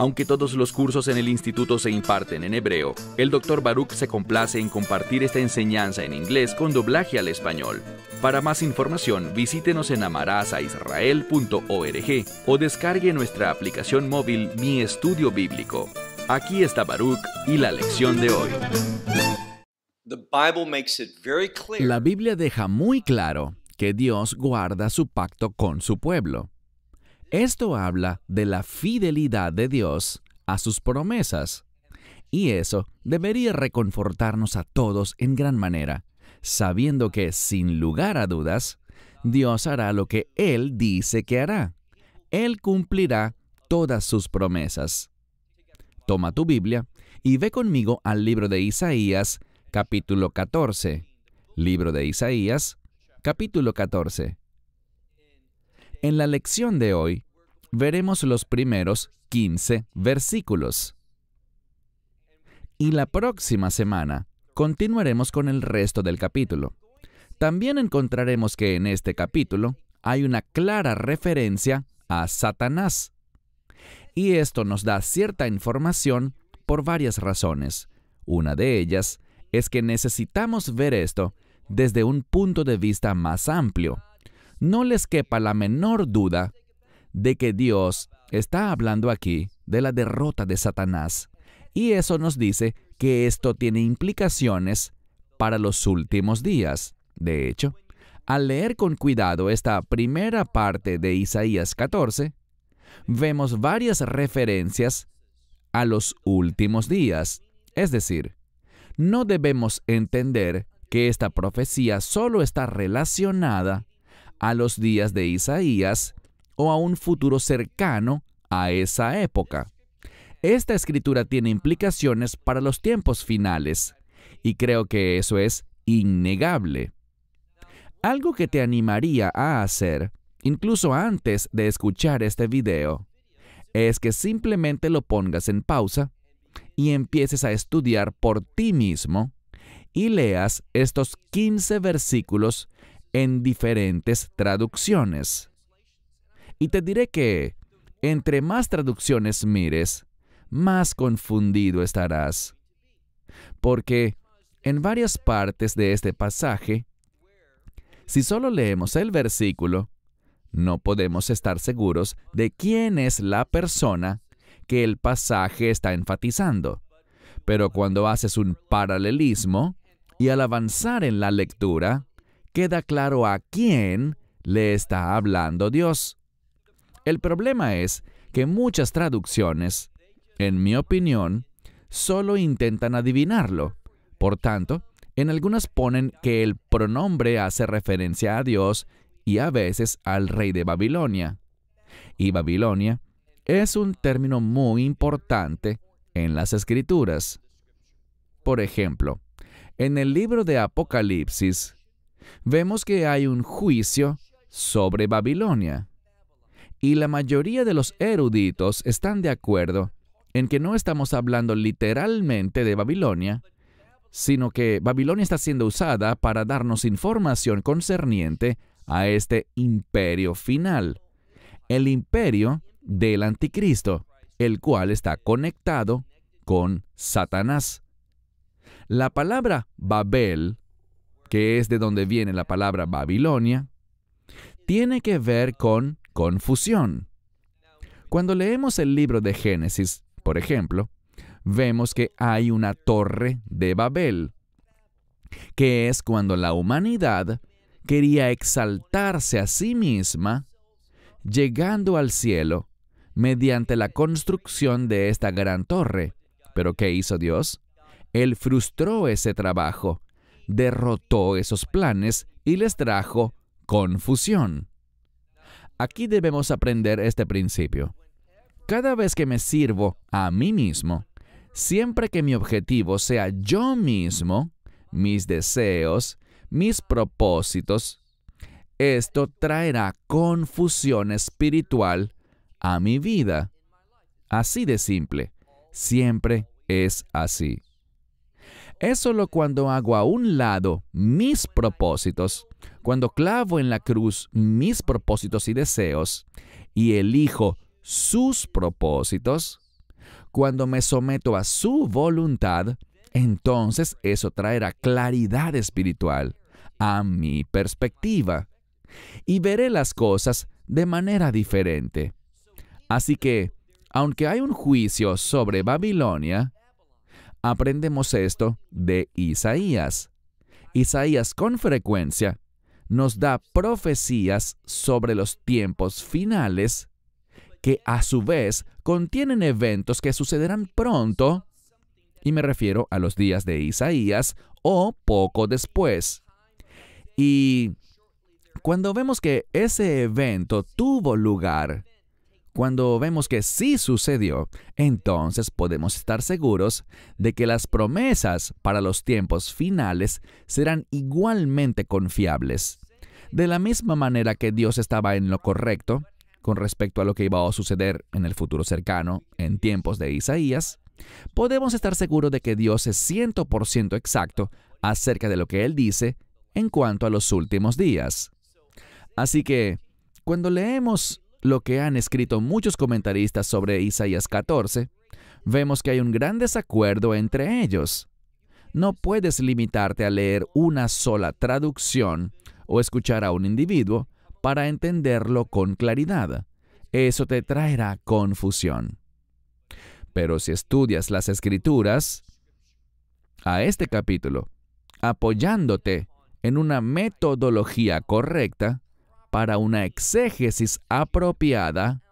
Aunque todos los cursos en el instituto se imparten en hebreo, el Dr. Baruch se complace en compartir esta enseñanza en inglés con doblaje al español. Para más información, visítenos en amarazaisrael.org o descargue nuestra aplicación móvil Mi Estudio Bíblico. Aquí está Baruch y la lección de hoy. La Biblia deja muy claro que Dios guarda su pacto con su pueblo. Esto habla de la fidelidad de Dios a sus promesas. Y eso debería reconfortarnos a todos en gran manera, sabiendo que, sin lugar a dudas, Dios hará lo que Él dice que hará. Él cumplirá todas sus promesas. Toma tu Biblia y ve conmigo al libro de Isaías, capítulo 14. Libro de Isaías, capítulo 14. En la lección de hoy veremos los primeros 15 versículos. Y la próxima semana continuaremos con el resto del capítulo. También encontraremos que en este capítulo hay una clara referencia a Satanás. Y esto nos da cierta información por varias razones. Una de ellas es que necesitamos ver esto desde un punto de vista más amplio, no les quepa la menor duda de que Dios está hablando aquí de la derrota de Satanás. Y eso nos dice que esto tiene implicaciones para los últimos días. De hecho, al leer con cuidado esta primera parte de Isaías 14, vemos varias referencias a los últimos días. Es decir, no debemos entender que esta profecía solo está relacionada a los días de Isaías o a un futuro cercano a esa época. Esta escritura tiene implicaciones para los tiempos finales, y creo que eso es innegable. Algo que te animaría a hacer, incluso antes de escuchar este video, es que simplemente lo pongas en pausa y empieces a estudiar por ti mismo y leas estos 15 versículos en diferentes traducciones. Y te diré que, entre más traducciones mires, más confundido estarás. Porque en varias partes de este pasaje, si solo leemos el versículo, no podemos estar seguros de quién es la persona que el pasaje está enfatizando. Pero cuando haces un paralelismo y al avanzar en la lectura, queda claro a quién le está hablando Dios. El problema es que muchas traducciones, en mi opinión, solo intentan adivinarlo. Por tanto, en algunas ponen que el pronombre hace referencia a Dios y a veces al rey de Babilonia. Y Babilonia es un término muy importante en las escrituras. Por ejemplo, en el libro de Apocalipsis, vemos que hay un juicio sobre Babilonia. Y la mayoría de los eruditos están de acuerdo en que no estamos hablando literalmente de Babilonia, sino que Babilonia está siendo usada para darnos información concerniente a este imperio final, el imperio del anticristo, el cual está conectado con Satanás. La palabra Babel que es de donde viene la palabra Babilonia, tiene que ver con confusión. Cuando leemos el libro de Génesis, por ejemplo, vemos que hay una torre de Babel, que es cuando la humanidad quería exaltarse a sí misma, llegando al cielo mediante la construcción de esta gran torre. Pero ¿qué hizo Dios? Él frustró ese trabajo derrotó esos planes y les trajo confusión. Aquí debemos aprender este principio. Cada vez que me sirvo a mí mismo, siempre que mi objetivo sea yo mismo, mis deseos, mis propósitos, esto traerá confusión espiritual a mi vida. Así de simple, siempre es así. Es solo cuando hago a un lado mis propósitos, cuando clavo en la cruz mis propósitos y deseos y elijo sus propósitos, cuando me someto a su voluntad, entonces eso traerá claridad espiritual a mi perspectiva y veré las cosas de manera diferente. Así que, aunque hay un juicio sobre Babilonia, Aprendemos esto de Isaías. Isaías con frecuencia nos da profecías sobre los tiempos finales que a su vez contienen eventos que sucederán pronto, y me refiero a los días de Isaías o poco después. Y cuando vemos que ese evento tuvo lugar cuando vemos que sí sucedió, entonces podemos estar seguros de que las promesas para los tiempos finales serán igualmente confiables. De la misma manera que Dios estaba en lo correcto con respecto a lo que iba a suceder en el futuro cercano, en tiempos de Isaías, podemos estar seguros de que Dios es 100% exacto acerca de lo que Él dice en cuanto a los últimos días. Así que, cuando leemos lo que han escrito muchos comentaristas sobre Isaías 14, vemos que hay un gran desacuerdo entre ellos. No puedes limitarte a leer una sola traducción o escuchar a un individuo para entenderlo con claridad. Eso te traerá confusión. Pero si estudias las escrituras, a este capítulo, apoyándote en una metodología correcta, para una exégesis apropiada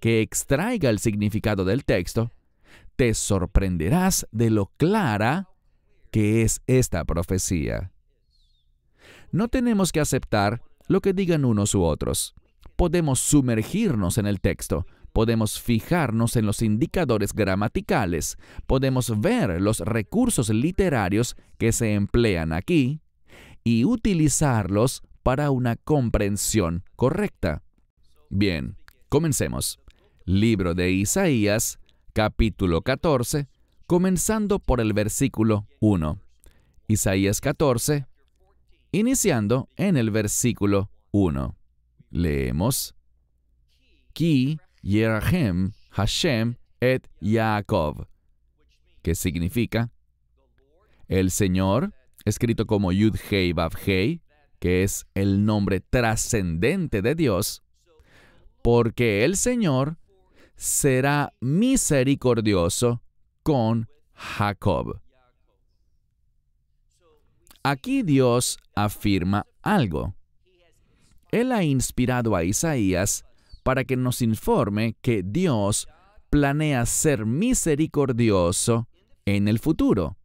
que extraiga el significado del texto, te sorprenderás de lo clara que es esta profecía. No tenemos que aceptar lo que digan unos u otros. Podemos sumergirnos en el texto, podemos fijarnos en los indicadores gramaticales, podemos ver los recursos literarios que se emplean aquí y utilizarlos para una comprensión correcta. Bien, comencemos. Libro de Isaías, capítulo 14, comenzando por el versículo 1. Isaías 14, iniciando en el versículo 1. Leemos. Ki Yerahem Hashem et Yaakov, que significa el Señor, escrito como Yud Hei Vav Hei, que es el nombre trascendente de Dios, porque el Señor será misericordioso con Jacob. Aquí Dios afirma algo. Él ha inspirado a Isaías para que nos informe que Dios planea ser misericordioso en el futuro.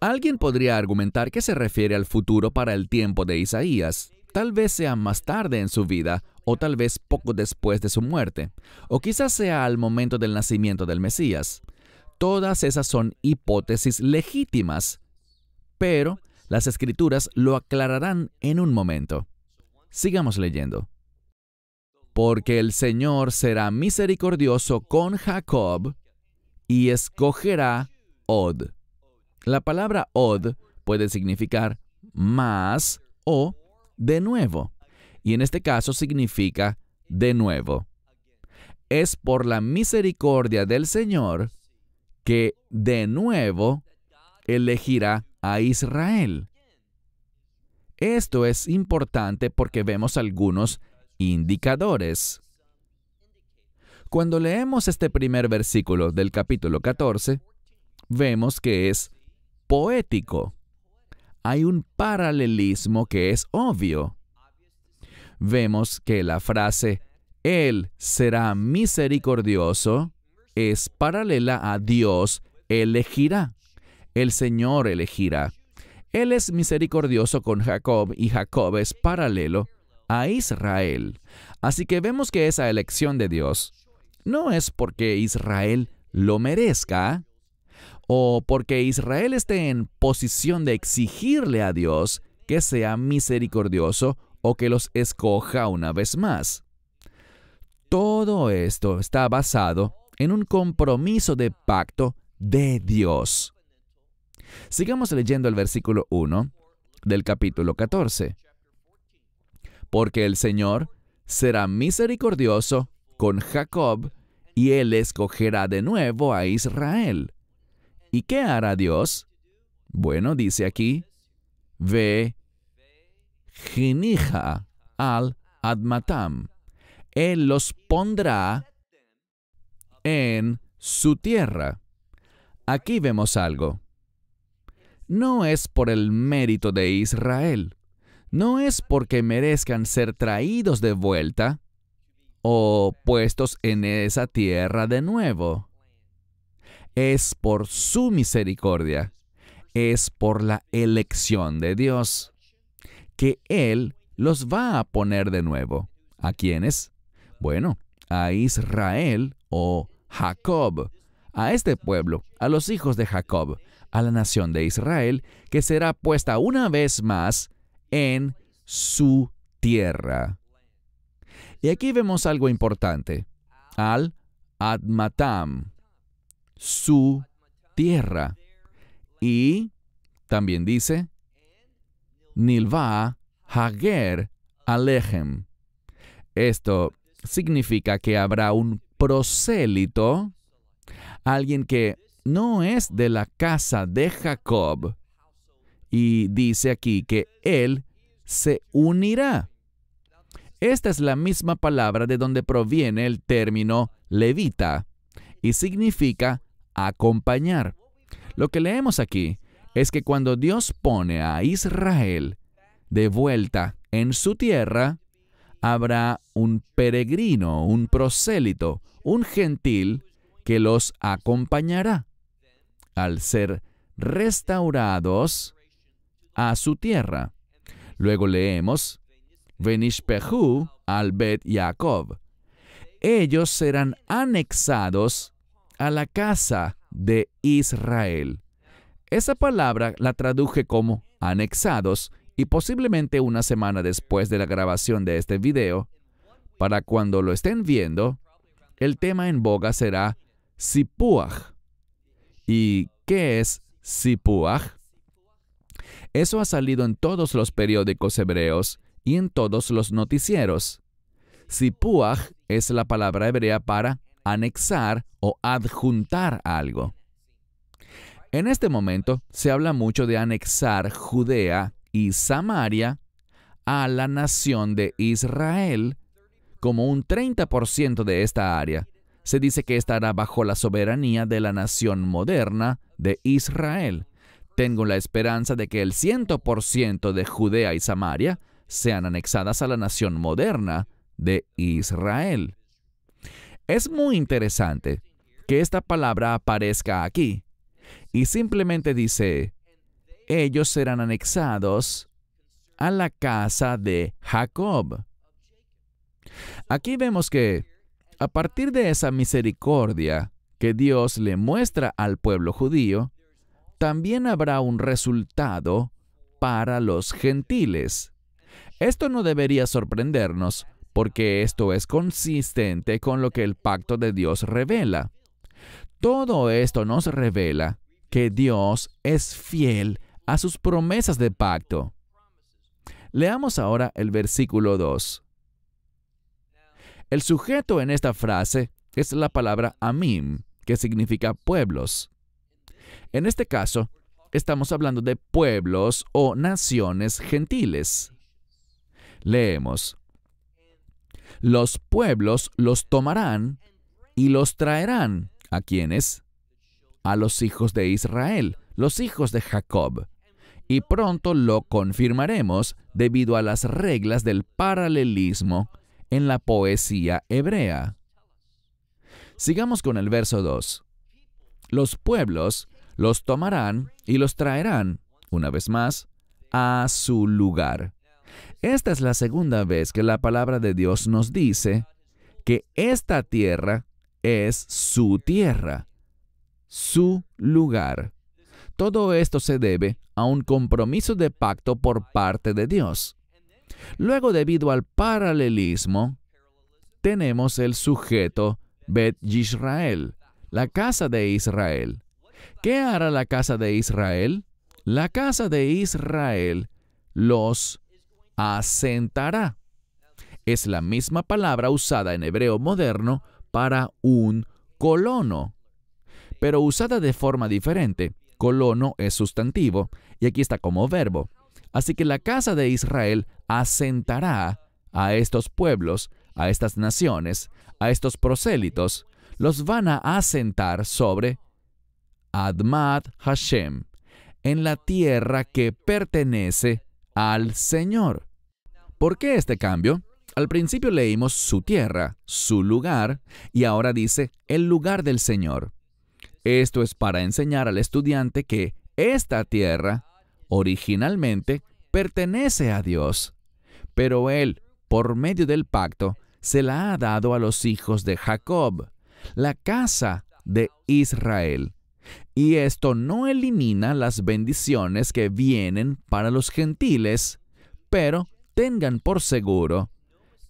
Alguien podría argumentar que se refiere al futuro para el tiempo de Isaías, tal vez sea más tarde en su vida o tal vez poco después de su muerte, o quizás sea al momento del nacimiento del Mesías. Todas esas son hipótesis legítimas, pero las escrituras lo aclararán en un momento. Sigamos leyendo. Porque el Señor será misericordioso con Jacob y escogerá Od la palabra od puede significar más o de nuevo, y en este caso significa de nuevo. Es por la misericordia del Señor que de nuevo elegirá a Israel. Esto es importante porque vemos algunos indicadores. Cuando leemos este primer versículo del capítulo 14, vemos que es poético. Hay un paralelismo que es obvio. Vemos que la frase Él será misericordioso es paralela a Dios elegirá. El Señor elegirá. Él es misericordioso con Jacob y Jacob es paralelo a Israel. Así que vemos que esa elección de Dios no es porque Israel lo merezca, o porque Israel esté en posición de exigirle a Dios que sea misericordioso o que los escoja una vez más. Todo esto está basado en un compromiso de pacto de Dios. Sigamos leyendo el versículo 1 del capítulo 14. Porque el Señor será misericordioso con Jacob y él escogerá de nuevo a Israel ¿Y qué hará Dios? Bueno, dice aquí, ve genija al admatam. Él los pondrá en su tierra. Aquí vemos algo. No es por el mérito de Israel. No es porque merezcan ser traídos de vuelta o puestos en esa tierra de nuevo es por su misericordia, es por la elección de Dios, que Él los va a poner de nuevo. ¿A quiénes? Bueno, a Israel o Jacob, a este pueblo, a los hijos de Jacob, a la nación de Israel, que será puesta una vez más en su tierra. Y aquí vemos algo importante, al Admatam, su tierra. Y también dice, Nilva Hager Alejem. Esto significa que habrá un prosélito, alguien que no es de la casa de Jacob. Y dice aquí que él se unirá. Esta es la misma palabra de donde proviene el término levita y significa acompañar. Lo que leemos aquí es que cuando Dios pone a Israel de vuelta en su tierra, habrá un peregrino, un prosélito, un gentil que los acompañará al ser restaurados a su tierra. Luego leemos, Venishpehu al Bet Jacob. Ellos serán anexados a la casa de Israel. Esa palabra la traduje como anexados y posiblemente una semana después de la grabación de este video, para cuando lo estén viendo, el tema en boga será Sipuach. ¿Y qué es Sipuach? Eso ha salido en todos los periódicos hebreos y en todos los noticieros. Sipuach es la palabra hebrea para anexar o adjuntar algo. En este momento se habla mucho de anexar Judea y Samaria a la nación de Israel, como un 30% de esta área. Se dice que estará bajo la soberanía de la nación moderna de Israel. Tengo la esperanza de que el 100% de Judea y Samaria sean anexadas a la nación moderna de Israel. Es muy interesante que esta palabra aparezca aquí y simplemente dice, ellos serán anexados a la casa de Jacob. Aquí vemos que, a partir de esa misericordia que Dios le muestra al pueblo judío, también habrá un resultado para los gentiles. Esto no debería sorprendernos, porque esto es consistente con lo que el pacto de Dios revela. Todo esto nos revela que Dios es fiel a sus promesas de pacto. Leamos ahora el versículo 2. El sujeto en esta frase es la palabra amim, que significa pueblos. En este caso, estamos hablando de pueblos o naciones gentiles. Leemos, los pueblos los tomarán y los traerán. ¿A quiénes? A los hijos de Israel, los hijos de Jacob. Y pronto lo confirmaremos debido a las reglas del paralelismo en la poesía hebrea. Sigamos con el verso 2. Los pueblos los tomarán y los traerán, una vez más, a su lugar. Esta es la segunda vez que la palabra de Dios nos dice que esta tierra es su tierra, su lugar. Todo esto se debe a un compromiso de pacto por parte de Dios. Luego, debido al paralelismo, tenemos el sujeto Bet Israel, la casa de Israel. ¿Qué hará la casa de Israel? La casa de Israel los asentará. Es la misma palabra usada en hebreo moderno para un colono, pero usada de forma diferente. Colono es sustantivo y aquí está como verbo. Así que la casa de Israel asentará a estos pueblos, a estas naciones, a estos prosélitos, los van a asentar sobre Admad Hashem, en la tierra que pertenece al Señor. ¿Por qué este cambio? Al principio leímos su tierra, su lugar, y ahora dice el lugar del Señor. Esto es para enseñar al estudiante que esta tierra originalmente pertenece a Dios, pero Él, por medio del pacto, se la ha dado a los hijos de Jacob, la casa de Israel. Y esto no elimina las bendiciones que vienen para los gentiles, pero tengan por seguro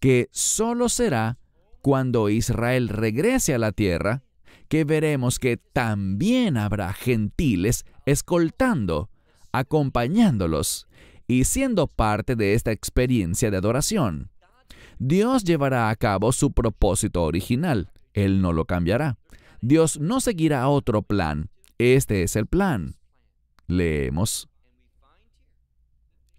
que solo será cuando Israel regrese a la tierra que veremos que también habrá gentiles escoltando, acompañándolos y siendo parte de esta experiencia de adoración. Dios llevará a cabo su propósito original, Él no lo cambiará. Dios no seguirá otro plan, este es el plan. Leemos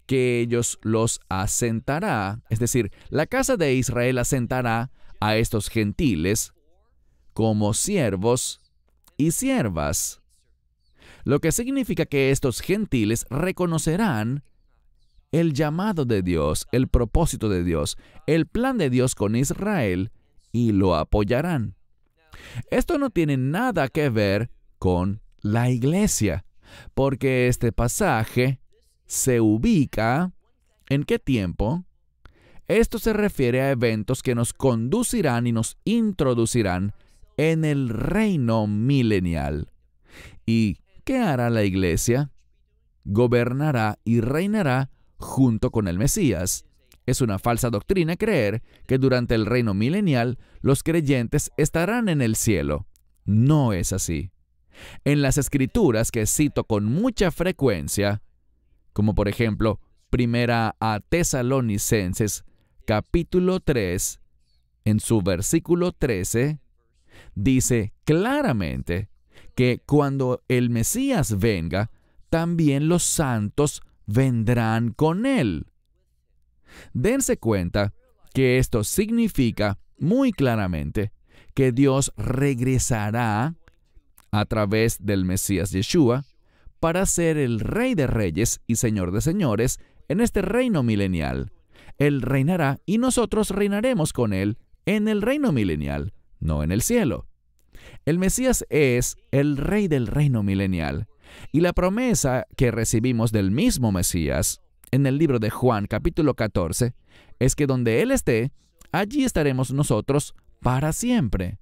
que ellos los asentará, es decir, la casa de Israel asentará a estos gentiles como siervos y siervas, lo que significa que estos gentiles reconocerán el llamado de Dios, el propósito de Dios, el plan de Dios con Israel y lo apoyarán. Esto no tiene nada que ver con la iglesia, porque este pasaje se ubica en qué tiempo. Esto se refiere a eventos que nos conducirán y nos introducirán en el reino milenial. ¿Y qué hará la iglesia? Gobernará y reinará junto con el Mesías. Es una falsa doctrina creer que durante el reino milenial los creyentes estarán en el cielo. No es así en las escrituras que cito con mucha frecuencia, como por ejemplo, primera a Tesalonicenses capítulo 3, en su versículo 13, dice claramente que cuando el Mesías venga, también los santos vendrán con él. Dense cuenta que esto significa muy claramente que Dios regresará a través del Mesías Yeshua para ser el Rey de Reyes y Señor de Señores en este reino milenial. Él reinará y nosotros reinaremos con Él en el reino milenial, no en el cielo. El Mesías es el Rey del reino milenial. Y la promesa que recibimos del mismo Mesías en el libro de Juan capítulo 14 es que donde Él esté, allí estaremos nosotros para siempre.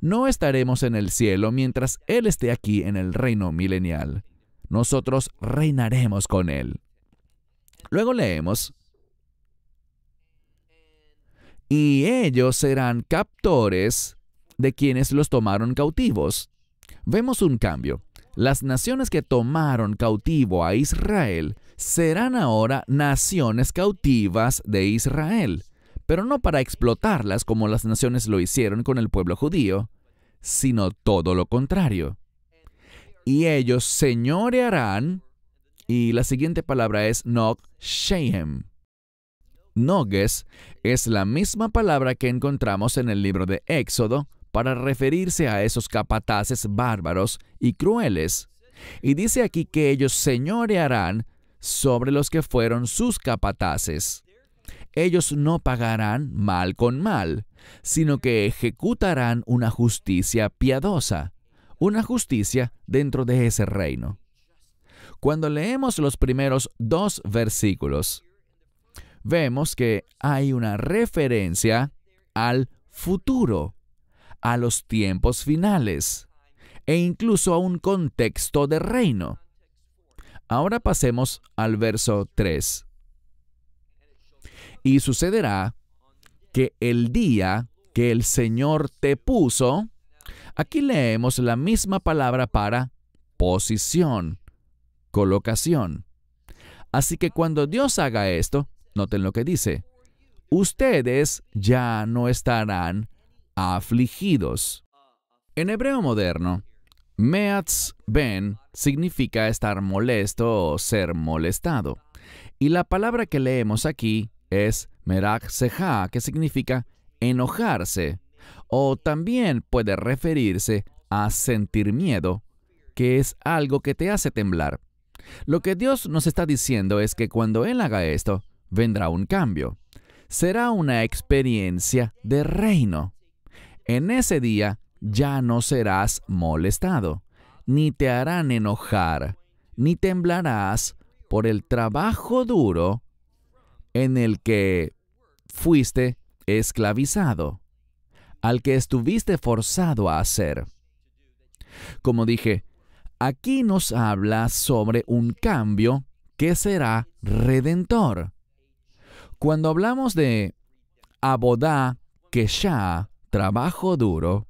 No estaremos en el cielo mientras Él esté aquí en el reino milenial. Nosotros reinaremos con Él. Luego leemos. Y ellos serán captores de quienes los tomaron cautivos. Vemos un cambio. Las naciones que tomaron cautivo a Israel serán ahora naciones cautivas de Israel pero no para explotarlas como las naciones lo hicieron con el pueblo judío, sino todo lo contrario. Y ellos señorearán, y la siguiente palabra es Nog Shehem. Noges es la misma palabra que encontramos en el libro de Éxodo para referirse a esos capataces bárbaros y crueles. Y dice aquí que ellos señorearán sobre los que fueron sus capataces ellos no pagarán mal con mal, sino que ejecutarán una justicia piadosa, una justicia dentro de ese reino. Cuando leemos los primeros dos versículos, vemos que hay una referencia al futuro, a los tiempos finales e incluso a un contexto de reino. Ahora pasemos al verso 3. Y sucederá que el día que el Señor te puso, aquí leemos la misma palabra para posición, colocación. Así que cuando Dios haga esto, noten lo que dice, ustedes ya no estarán afligidos. En hebreo moderno, Meatz ben significa estar molesto o ser molestado. Y la palabra que leemos aquí es merak sejá, que significa enojarse, o también puede referirse a sentir miedo, que es algo que te hace temblar. Lo que Dios nos está diciendo es que cuando Él haga esto, vendrá un cambio. Será una experiencia de reino. En ese día ya no serás molestado, ni te harán enojar, ni temblarás por el trabajo duro en el que fuiste esclavizado, al que estuviste forzado a hacer. Como dije, aquí nos habla sobre un cambio que será redentor. Cuando hablamos de abodá, que trabajo duro,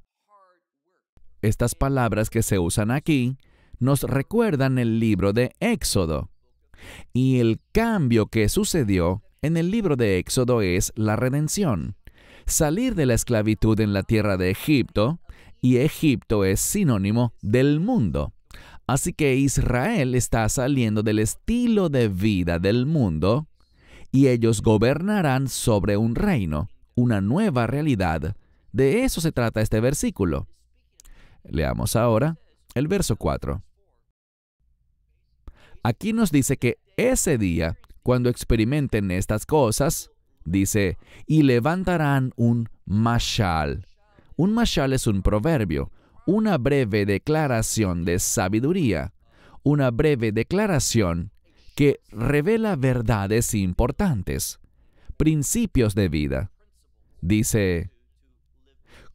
estas palabras que se usan aquí nos recuerdan el libro de Éxodo y el cambio que sucedió en el libro de Éxodo es la redención. Salir de la esclavitud en la tierra de Egipto, y Egipto es sinónimo del mundo. Así que Israel está saliendo del estilo de vida del mundo y ellos gobernarán sobre un reino, una nueva realidad. De eso se trata este versículo. Leamos ahora el verso 4. Aquí nos dice que ese día cuando experimenten estas cosas, dice, y levantarán un mashal. Un mashal es un proverbio, una breve declaración de sabiduría, una breve declaración que revela verdades importantes, principios de vida. Dice,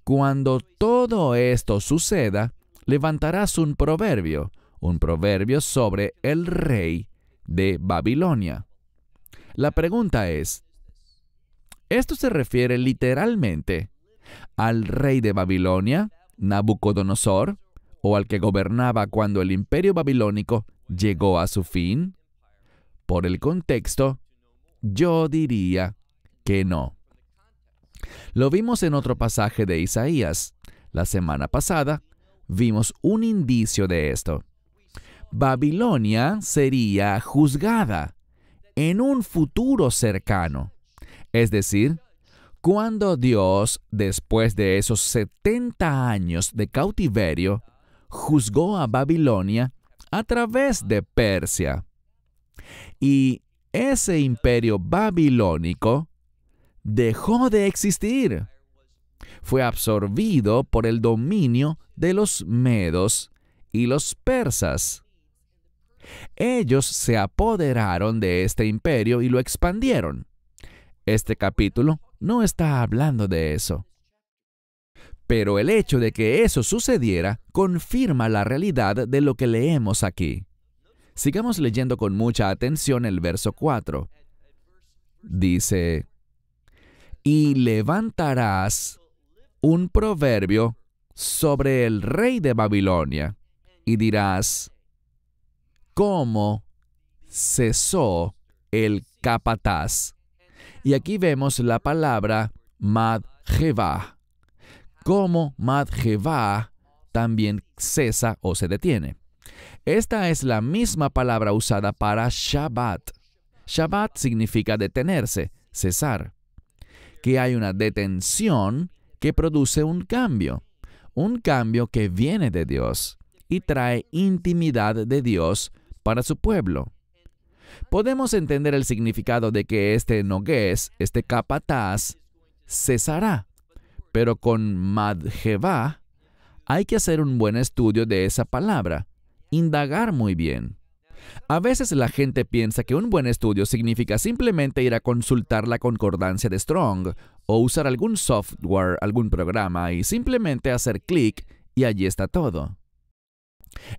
cuando todo esto suceda, levantarás un proverbio, un proverbio sobre el rey de Babilonia. La pregunta es, ¿esto se refiere literalmente al rey de Babilonia, Nabucodonosor, o al que gobernaba cuando el imperio babilónico llegó a su fin? Por el contexto, yo diría que no. Lo vimos en otro pasaje de Isaías. La semana pasada vimos un indicio de esto. Babilonia sería juzgada en un futuro cercano. Es decir, cuando Dios, después de esos 70 años de cautiverio, juzgó a Babilonia a través de Persia. Y ese imperio babilónico dejó de existir. Fue absorbido por el dominio de los medos y los persas. Ellos se apoderaron de este imperio y lo expandieron. Este capítulo no está hablando de eso. Pero el hecho de que eso sucediera confirma la realidad de lo que leemos aquí. Sigamos leyendo con mucha atención el verso 4. Dice, y levantarás un proverbio sobre el rey de Babilonia, y dirás, cómo cesó el capataz. Y aquí vemos la palabra Madjeva. Cómo Madjeva también cesa o se detiene. Esta es la misma palabra usada para Shabbat. Shabbat significa detenerse, cesar. Que hay una detención que produce un cambio, un cambio que viene de Dios y trae intimidad de Dios para su pueblo. Podemos entender el significado de que este nogués, este capataz, cesará, pero con Madjevá hay que hacer un buen estudio de esa palabra, indagar muy bien. A veces la gente piensa que un buen estudio significa simplemente ir a consultar la concordancia de Strong o usar algún software, algún programa y simplemente hacer clic y allí está todo.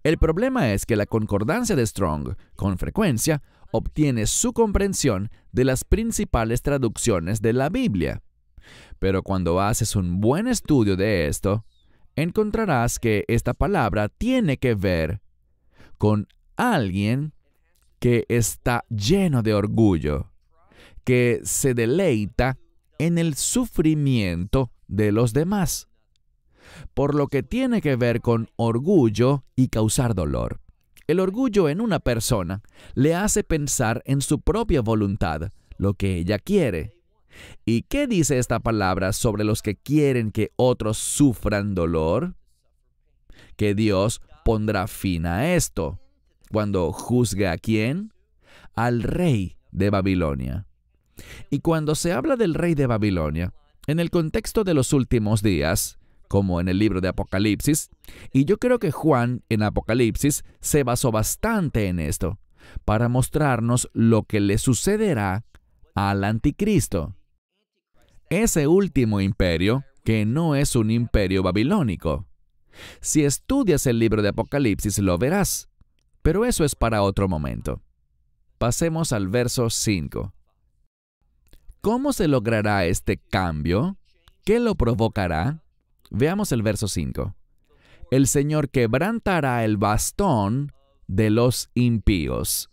El problema es que la concordancia de Strong, con frecuencia, obtiene su comprensión de las principales traducciones de la Biblia. Pero cuando haces un buen estudio de esto, encontrarás que esta palabra tiene que ver con alguien que está lleno de orgullo, que se deleita en el sufrimiento de los demás por lo que tiene que ver con orgullo y causar dolor. El orgullo en una persona le hace pensar en su propia voluntad, lo que ella quiere. ¿Y qué dice esta palabra sobre los que quieren que otros sufran dolor? Que Dios pondrá fin a esto. Cuando juzgue a quién? Al rey de Babilonia. Y cuando se habla del rey de Babilonia, en el contexto de los últimos días, como en el libro de Apocalipsis, y yo creo que Juan en Apocalipsis se basó bastante en esto, para mostrarnos lo que le sucederá al anticristo. Ese último imperio, que no es un imperio babilónico. Si estudias el libro de Apocalipsis lo verás, pero eso es para otro momento. Pasemos al verso 5. ¿Cómo se logrará este cambio? ¿Qué lo provocará? Veamos el verso 5. El Señor quebrantará el bastón de los impíos.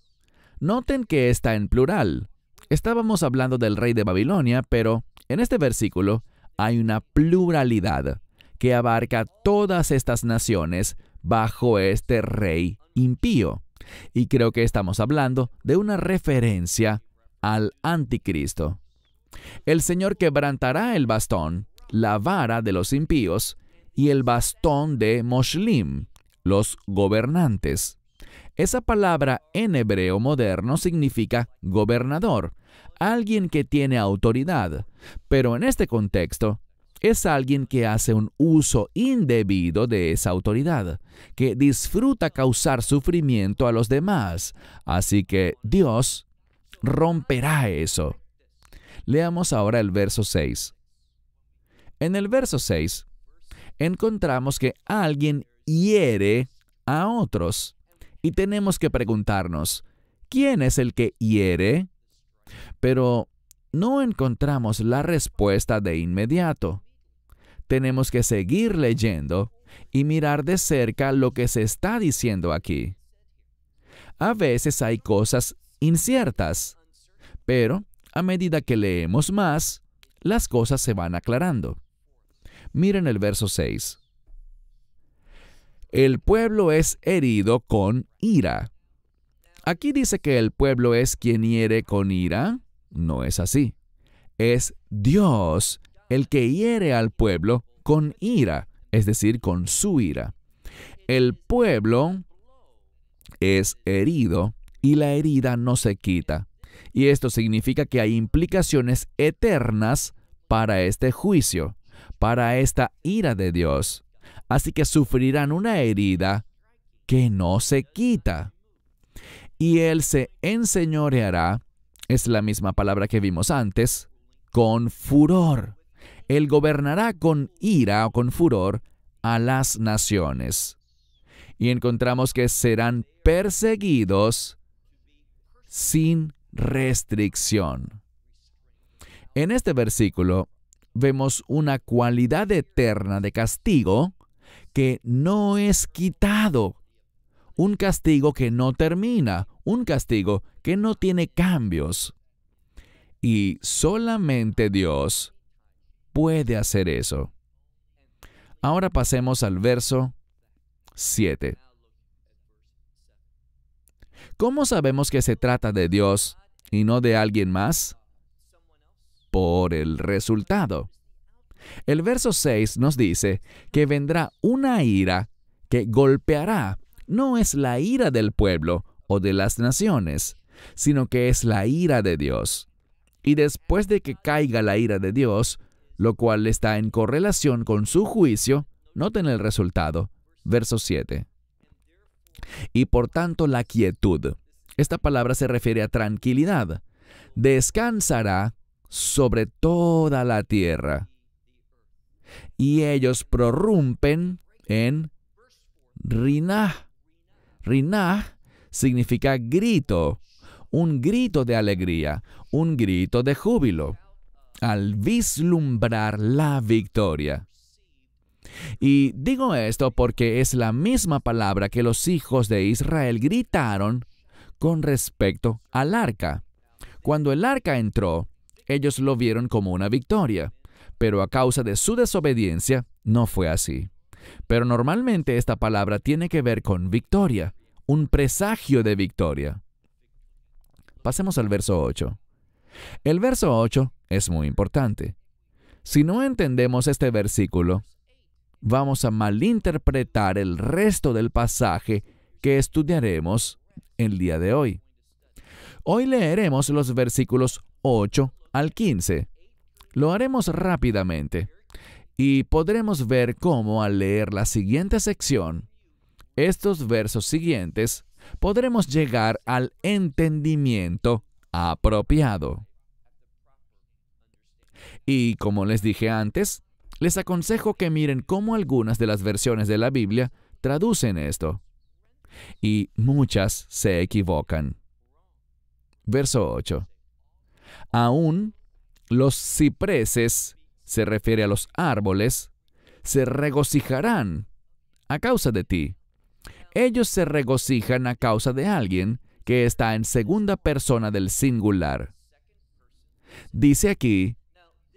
Noten que está en plural. Estábamos hablando del rey de Babilonia, pero en este versículo hay una pluralidad que abarca todas estas naciones bajo este rey impío. Y creo que estamos hablando de una referencia al anticristo. El Señor quebrantará el bastón la vara de los impíos y el bastón de Moshlim, los gobernantes. Esa palabra en hebreo moderno significa gobernador, alguien que tiene autoridad, pero en este contexto es alguien que hace un uso indebido de esa autoridad, que disfruta causar sufrimiento a los demás. Así que Dios romperá eso. Leamos ahora el verso 6. En el verso 6 encontramos que alguien hiere a otros y tenemos que preguntarnos, ¿quién es el que hiere? Pero no encontramos la respuesta de inmediato. Tenemos que seguir leyendo y mirar de cerca lo que se está diciendo aquí. A veces hay cosas inciertas, pero a medida que leemos más, las cosas se van aclarando. Miren el verso 6. El pueblo es herido con ira. Aquí dice que el pueblo es quien hiere con ira. No es así. Es Dios el que hiere al pueblo con ira, es decir, con su ira. El pueblo es herido y la herida no se quita. Y esto significa que hay implicaciones eternas para este juicio para esta ira de Dios. Así que sufrirán una herida que no se quita. Y Él se enseñoreará, es la misma palabra que vimos antes, con furor. Él gobernará con ira o con furor a las naciones. Y encontramos que serán perseguidos sin restricción. En este versículo vemos una cualidad eterna de castigo que no es quitado, un castigo que no termina, un castigo que no tiene cambios. Y solamente Dios puede hacer eso. Ahora pasemos al verso 7. ¿Cómo sabemos que se trata de Dios y no de alguien más? por el resultado. El verso 6 nos dice que vendrá una ira que golpeará. No es la ira del pueblo o de las naciones, sino que es la ira de Dios. Y después de que caiga la ira de Dios, lo cual está en correlación con su juicio, noten el resultado. Verso 7. Y por tanto la quietud. Esta palabra se refiere a tranquilidad. Descansará sobre toda la tierra. Y ellos prorrumpen en Rinah. Rinah significa grito, un grito de alegría, un grito de júbilo, al vislumbrar la victoria. Y digo esto porque es la misma palabra que los hijos de Israel gritaron con respecto al arca. Cuando el arca entró, ellos lo vieron como una victoria, pero a causa de su desobediencia no fue así. Pero normalmente esta palabra tiene que ver con victoria, un presagio de victoria. Pasemos al verso 8. El verso 8 es muy importante. Si no entendemos este versículo, vamos a malinterpretar el resto del pasaje que estudiaremos el día de hoy. Hoy leeremos los versículos 8 al 15. Lo haremos rápidamente y podremos ver cómo al leer la siguiente sección, estos versos siguientes, podremos llegar al entendimiento apropiado. Y como les dije antes, les aconsejo que miren cómo algunas de las versiones de la Biblia traducen esto. Y muchas se equivocan. Verso 8. Aún los cipreses, se refiere a los árboles, se regocijarán a causa de ti. Ellos se regocijan a causa de alguien que está en segunda persona del singular. Dice aquí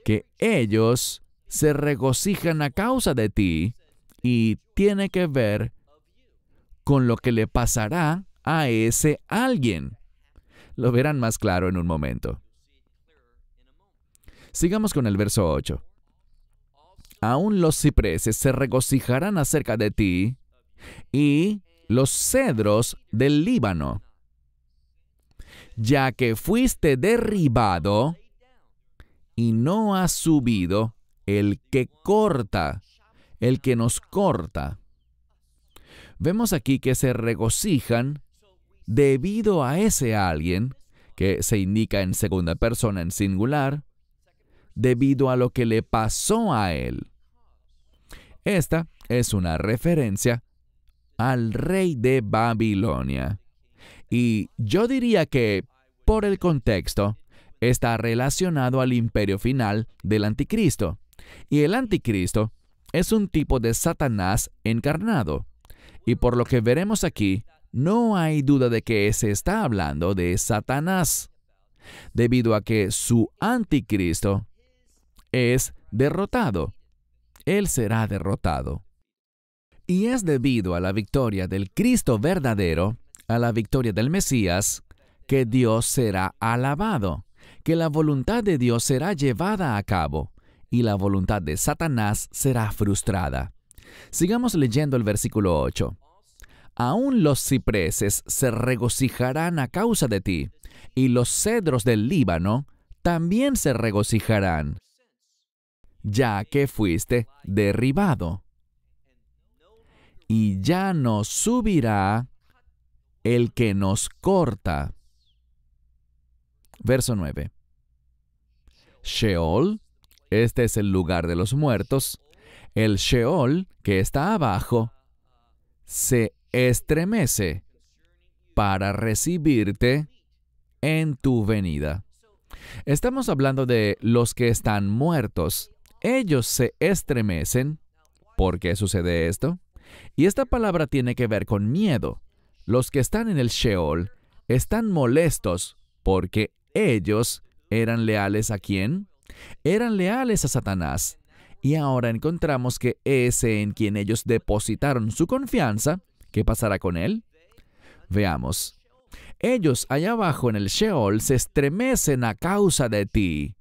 que ellos se regocijan a causa de ti y tiene que ver con lo que le pasará a ese alguien. Lo verán más claro en un momento. Sigamos con el verso 8. Aún los cipreses se regocijarán acerca de ti y los cedros del Líbano, ya que fuiste derribado y no ha subido el que corta, el que nos corta. Vemos aquí que se regocijan debido a ese alguien, que se indica en segunda persona en singular, debido a lo que le pasó a él. Esta es una referencia al rey de Babilonia. Y yo diría que, por el contexto, está relacionado al imperio final del anticristo. Y el anticristo es un tipo de Satanás encarnado. Y por lo que veremos aquí, no hay duda de que se está hablando de Satanás, debido a que su anticristo es derrotado. Él será derrotado. Y es debido a la victoria del Cristo verdadero, a la victoria del Mesías, que Dios será alabado, que la voluntad de Dios será llevada a cabo y la voluntad de Satanás será frustrada. Sigamos leyendo el versículo 8. Aún los cipreses se regocijarán a causa de ti, y los cedros del Líbano también se regocijarán ya que fuiste derribado. Y ya no subirá el que nos corta. Verso 9. Sheol, este es el lugar de los muertos, el Sheol, que está abajo, se estremece para recibirte en tu venida. Estamos hablando de los que están muertos ellos se estremecen. ¿Por qué sucede esto? Y esta palabra tiene que ver con miedo. Los que están en el Sheol están molestos porque ellos eran leales a quién? Eran leales a Satanás. Y ahora encontramos que ese en quien ellos depositaron su confianza, ¿qué pasará con él? Veamos. Ellos allá abajo en el Sheol se estremecen a causa de ti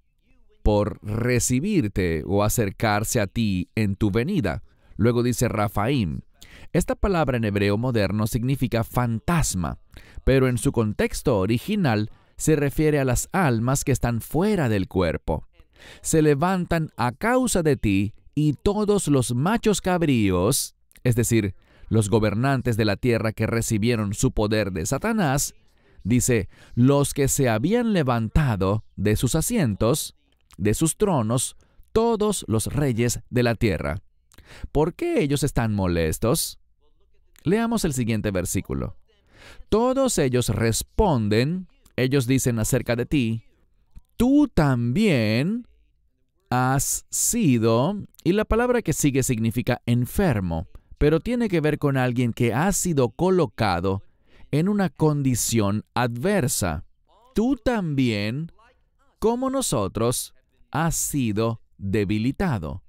por recibirte o acercarse a ti en tu venida. Luego dice Rafaim. Esta palabra en hebreo moderno significa fantasma, pero en su contexto original se refiere a las almas que están fuera del cuerpo. Se levantan a causa de ti y todos los machos cabríos, es decir, los gobernantes de la tierra que recibieron su poder de Satanás, dice, los que se habían levantado de sus asientos, de sus tronos todos los reyes de la tierra. ¿Por qué ellos están molestos? Leamos el siguiente versículo. Todos ellos responden, ellos dicen acerca de ti, tú también has sido, y la palabra que sigue significa enfermo, pero tiene que ver con alguien que ha sido colocado en una condición adversa. Tú también, como nosotros, ha sido debilitado.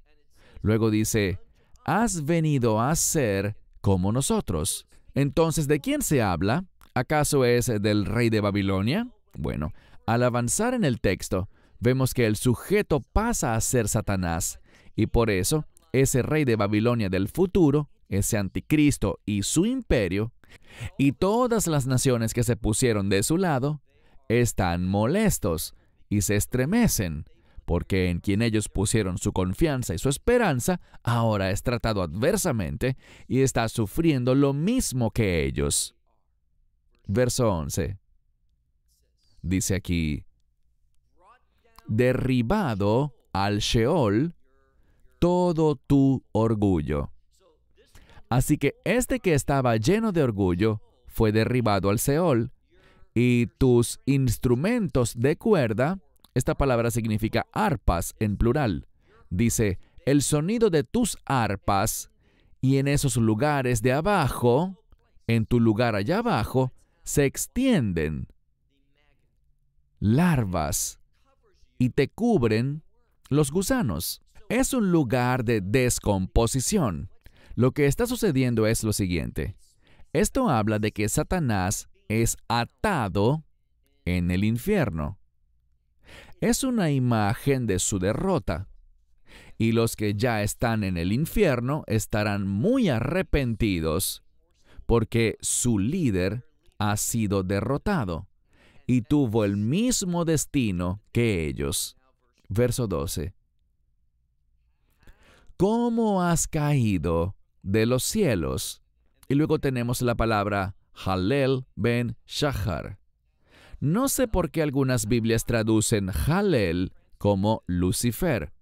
Luego dice, has venido a ser como nosotros. Entonces, ¿de quién se habla? ¿Acaso es del rey de Babilonia? Bueno, al avanzar en el texto, vemos que el sujeto pasa a ser Satanás, y por eso ese rey de Babilonia del futuro, ese anticristo y su imperio, y todas las naciones que se pusieron de su lado, están molestos y se estremecen porque en quien ellos pusieron su confianza y su esperanza, ahora es tratado adversamente y está sufriendo lo mismo que ellos. Verso 11. Dice aquí, derribado al Sheol todo tu orgullo. Así que este que estaba lleno de orgullo fue derribado al Seol, y tus instrumentos de cuerda esta palabra significa arpas en plural. Dice, el sonido de tus arpas y en esos lugares de abajo, en tu lugar allá abajo, se extienden larvas y te cubren los gusanos. Es un lugar de descomposición. Lo que está sucediendo es lo siguiente. Esto habla de que Satanás es atado en el infierno es una imagen de su derrota. Y los que ya están en el infierno estarán muy arrepentidos porque su líder ha sido derrotado y tuvo el mismo destino que ellos. Verso 12. ¿Cómo has caído de los cielos? Y luego tenemos la palabra Halel ben Shahar. No sé por qué algunas Biblias traducen Halel como Lucifer.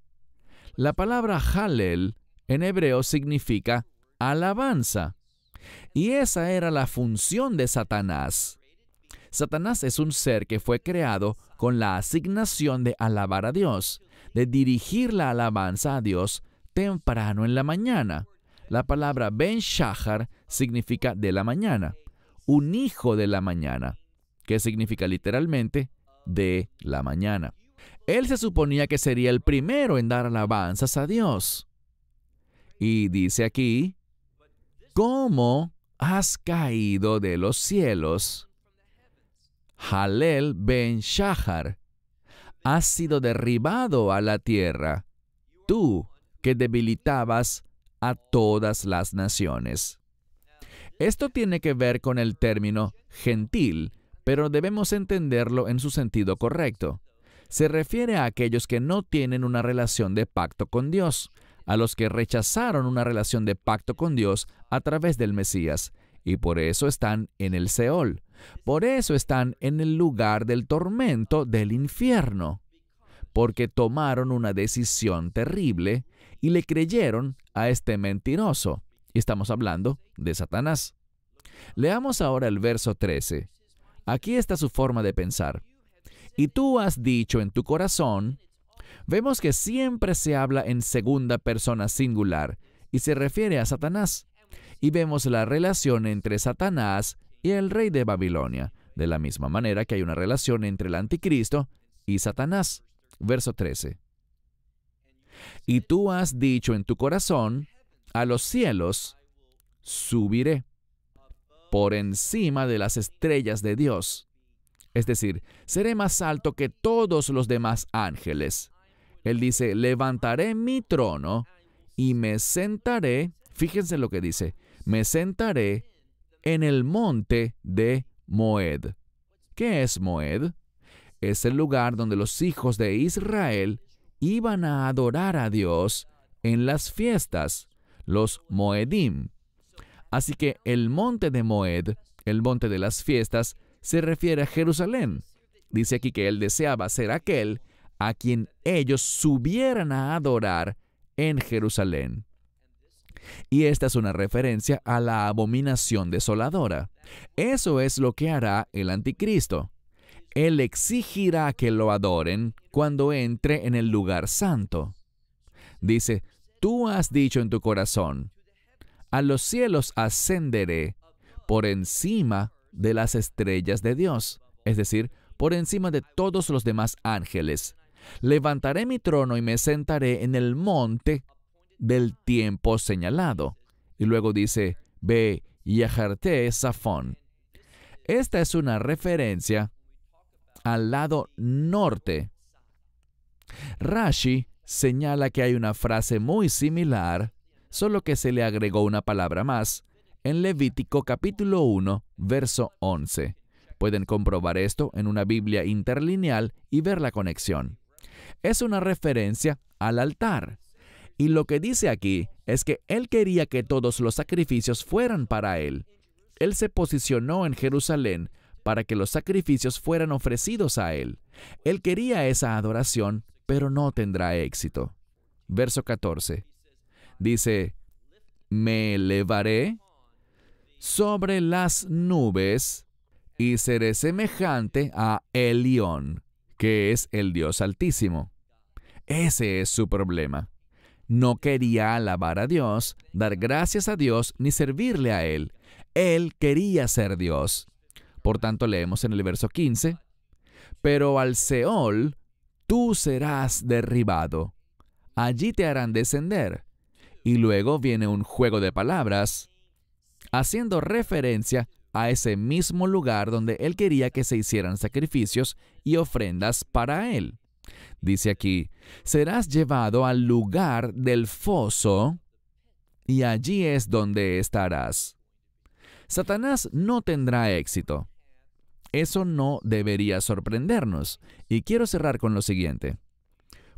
La palabra Halel en hebreo significa alabanza. Y esa era la función de Satanás. Satanás es un ser que fue creado con la asignación de alabar a Dios, de dirigir la alabanza a Dios temprano en la mañana. La palabra Ben Shahar significa de la mañana, un hijo de la mañana que significa literalmente de la mañana. Él se suponía que sería el primero en dar alabanzas a Dios. Y dice aquí, ¿cómo has caído de los cielos? Halel ben Shahar, has sido derribado a la tierra, tú que debilitabas a todas las naciones. Esto tiene que ver con el término gentil pero debemos entenderlo en su sentido correcto. Se refiere a aquellos que no tienen una relación de pacto con Dios, a los que rechazaron una relación de pacto con Dios a través del Mesías, y por eso están en el Seol, por eso están en el lugar del tormento del infierno, porque tomaron una decisión terrible y le creyeron a este mentiroso. estamos hablando de Satanás. Leamos ahora el verso 13. Aquí está su forma de pensar. Y tú has dicho en tu corazón, vemos que siempre se habla en segunda persona singular y se refiere a Satanás. Y vemos la relación entre Satanás y el rey de Babilonia, de la misma manera que hay una relación entre el anticristo y Satanás. Verso 13. Y tú has dicho en tu corazón, a los cielos subiré por encima de las estrellas de Dios. Es decir, seré más alto que todos los demás ángeles. Él dice, levantaré mi trono y me sentaré, fíjense lo que dice, me sentaré en el monte de Moed. ¿Qué es Moed? Es el lugar donde los hijos de Israel iban a adorar a Dios en las fiestas, los Moedim, Así que el monte de Moed, el monte de las fiestas, se refiere a Jerusalén. Dice aquí que él deseaba ser aquel a quien ellos subieran a adorar en Jerusalén. Y esta es una referencia a la abominación desoladora. Eso es lo que hará el anticristo. Él exigirá que lo adoren cuando entre en el lugar santo. Dice, tú has dicho en tu corazón, a los cielos ascenderé por encima de las estrellas de Dios, es decir, por encima de todos los demás ángeles. Levantaré mi trono y me sentaré en el monte del tiempo señalado. Y luego dice, ve y ajarte Safón. Esta es una referencia al lado norte. Rashi señala que hay una frase muy similar solo que se le agregó una palabra más en Levítico capítulo 1, verso 11. Pueden comprobar esto en una Biblia interlineal y ver la conexión. Es una referencia al altar. Y lo que dice aquí es que él quería que todos los sacrificios fueran para él. Él se posicionó en Jerusalén para que los sacrificios fueran ofrecidos a él. Él quería esa adoración, pero no tendrá éxito. Verso 14. Dice, me elevaré sobre las nubes y seré semejante a Elión, que es el Dios Altísimo. Ese es su problema. No quería alabar a Dios, dar gracias a Dios, ni servirle a Él. Él quería ser Dios. Por tanto, leemos en el verso 15, Pero al Seol tú serás derribado. Allí te harán descender y luego viene un juego de palabras haciendo referencia a ese mismo lugar donde él quería que se hicieran sacrificios y ofrendas para él. Dice aquí, serás llevado al lugar del foso y allí es donde estarás. Satanás no tendrá éxito. Eso no debería sorprendernos. Y quiero cerrar con lo siguiente.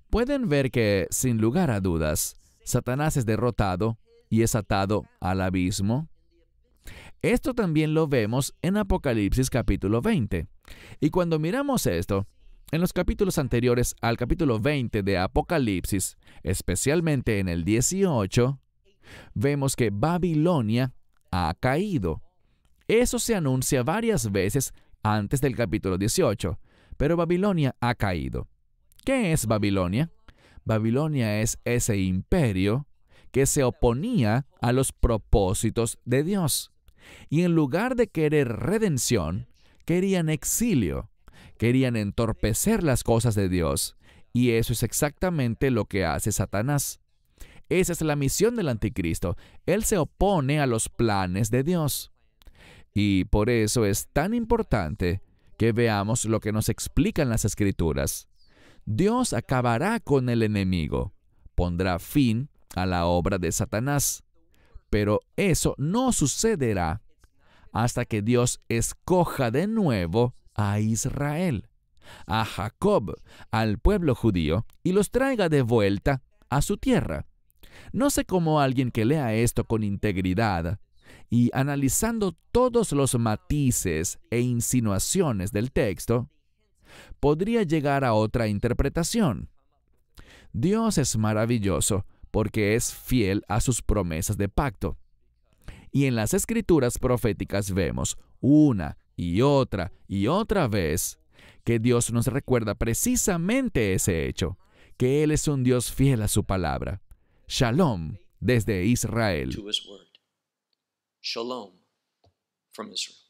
Pueden ver que, sin lugar a dudas, Satanás es derrotado y es atado al abismo. Esto también lo vemos en Apocalipsis capítulo 20. Y cuando miramos esto, en los capítulos anteriores al capítulo 20 de Apocalipsis, especialmente en el 18, vemos que Babilonia ha caído. Eso se anuncia varias veces antes del capítulo 18, pero Babilonia ha caído. ¿Qué es Babilonia? Babilonia es ese imperio que se oponía a los propósitos de Dios. Y en lugar de querer redención, querían exilio, querían entorpecer las cosas de Dios. Y eso es exactamente lo que hace Satanás. Esa es la misión del anticristo. Él se opone a los planes de Dios. Y por eso es tan importante que veamos lo que nos explican las escrituras. Dios acabará con el enemigo, pondrá fin a la obra de Satanás. Pero eso no sucederá hasta que Dios escoja de nuevo a Israel, a Jacob, al pueblo judío, y los traiga de vuelta a su tierra. No sé cómo alguien que lea esto con integridad y analizando todos los matices e insinuaciones del texto, podría llegar a otra interpretación. Dios es maravilloso porque es fiel a sus promesas de pacto. Y en las escrituras proféticas vemos una y otra y otra vez que Dios nos recuerda precisamente ese hecho, que Él es un Dios fiel a su palabra. Shalom desde Israel. Shalom from Israel.